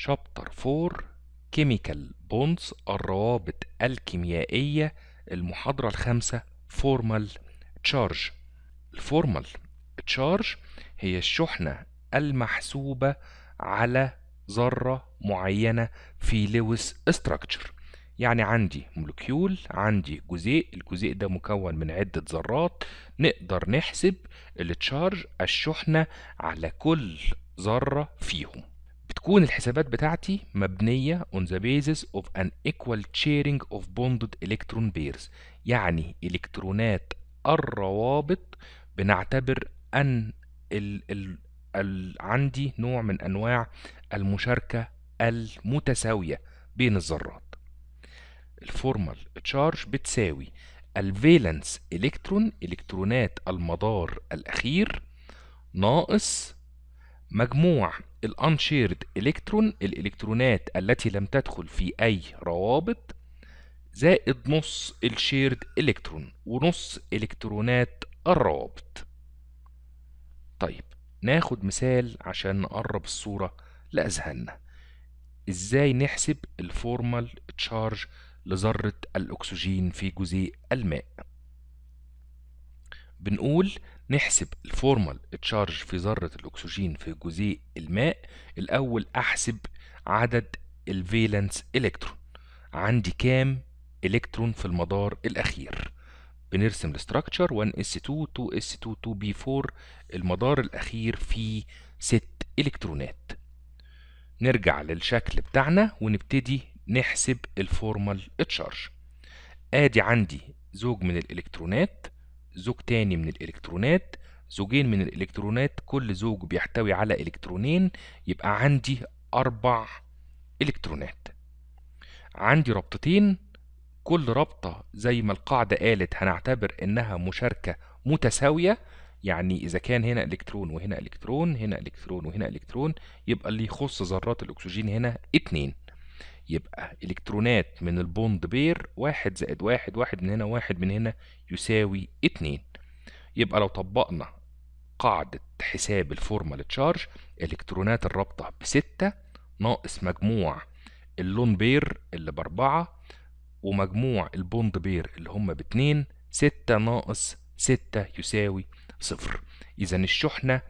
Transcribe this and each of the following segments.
شابتر 4 كيميكال بونز الروابط الكيميائية المحاضرة الخامسة فورمال تشارج الفورمال تشارج هي الشحنة المحسوبة على ذرة معينة في لويس استراكتشر يعني عندي مولكيول عندي جزيء الجزيء ده مكون من عدة ذرات نقدر نحسب التشارج الشحنة على كل ذرة فيهم بتكون الحسابات بتاعتي مبنية on the basis of an equal sharing of bonded electron pairs يعني إلكترونات الروابط بنعتبر أن ال ال ال عندي نوع من أنواع المشاركة المتساوية بين الذرات الفورمال تشارج بتساوي الفالنس إلكترون إلكترونات المدار الأخير ناقص مجموع الانشيرد الكترون الالكترونات التي لم تدخل في اي روابط زائد نص الشيرد الكترون ونص الكترونات الروابط طيب ناخد مثال عشان نقرب الصورة لأذهاننا ازاي نحسب الفورمال تشارج لذرة الأكسجين في جزيء الماء بنقول نحسب الفورمال تشارج في ذرة الأكسجين في جزيء الماء الأول أحسب عدد الفيلنس إلكترون عندي كام إلكترون في المدار الأخير بنرسم الاستراكشر 1s2 2s2 2b4 المدار الأخير فيه 6 إلكترونات نرجع للشكل بتاعنا ونبتدي نحسب الفورمال تشارج ادي عندي زوج من الالكترونات زوج تاني من الإلكترونات زوجين من الإلكترونات كل زوج بيحتوي على إلكترونين يبقى عندي أربع إلكترونات عندي رابطتين كل رابطة زي ما القاعدة قالت هنعتبر إنها مشاركة متساوية يعني إذا كان هنا إلكترون وهنا إلكترون هنا إلكترون وهنا إلكترون يبقى اللي يخص ذرات الأكسجين هنا اتنين يبقى الكترونات من البوند بير واحد زائد واحد واحد من هنا واحد من هنا يساوي اتنين يبقى لو طبقنا قاعدة حساب الفورمال تشارج الكترونات الرابطة بستة ناقص مجموع اللون بير اللي بأربعة ومجموع البوند بير اللي هما باتنين ستة ناقص ستة يساوي صفر إذا الشحنة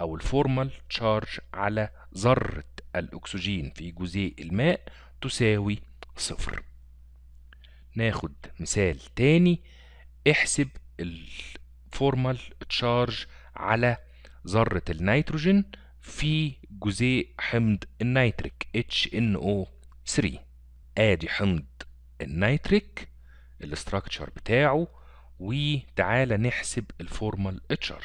أو الفورمال تشارج على ذرة الأكسجين في جزيء الماء تساوي صفر ناخد مثال تاني احسب الفورمال تشارج على ذرة النيتروجين في جزيء حمض النيتريك HNO3 ادي حمض النيتريك الاستراكشر بتاعه وتعالى نحسب الفورمال تشارج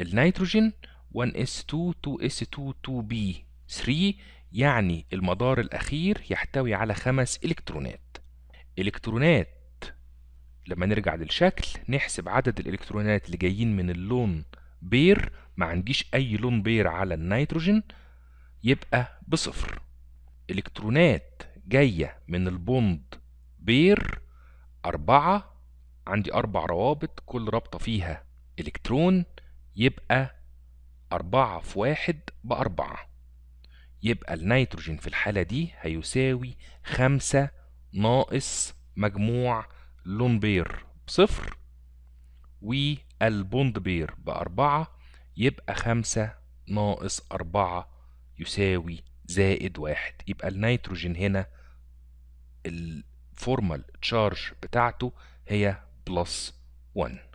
النيتروجين 1S2 2S2 2B 3 يعني المدار الأخير يحتوي على خمس إلكترونات إلكترونات لما نرجع للشكل نحسب عدد الإلكترونات اللي جايين من اللون بير ما عنديش أي لون بير على النيتروجين يبقى بصفر إلكترونات جاية من البوند بير أربعة عندي أربع روابط كل رابطة فيها إلكترون يبقى أربعة في واحد بأربعة يبقى النيتروجين في الحالة دي هيساوي خمسة ناقص مجموع لون بير بصفر والبوند بير بأربعة يبقى خمسة ناقص أربعة يساوي زائد واحد يبقى النيتروجين هنا الفورمال تشارج بتاعته هي بلس 1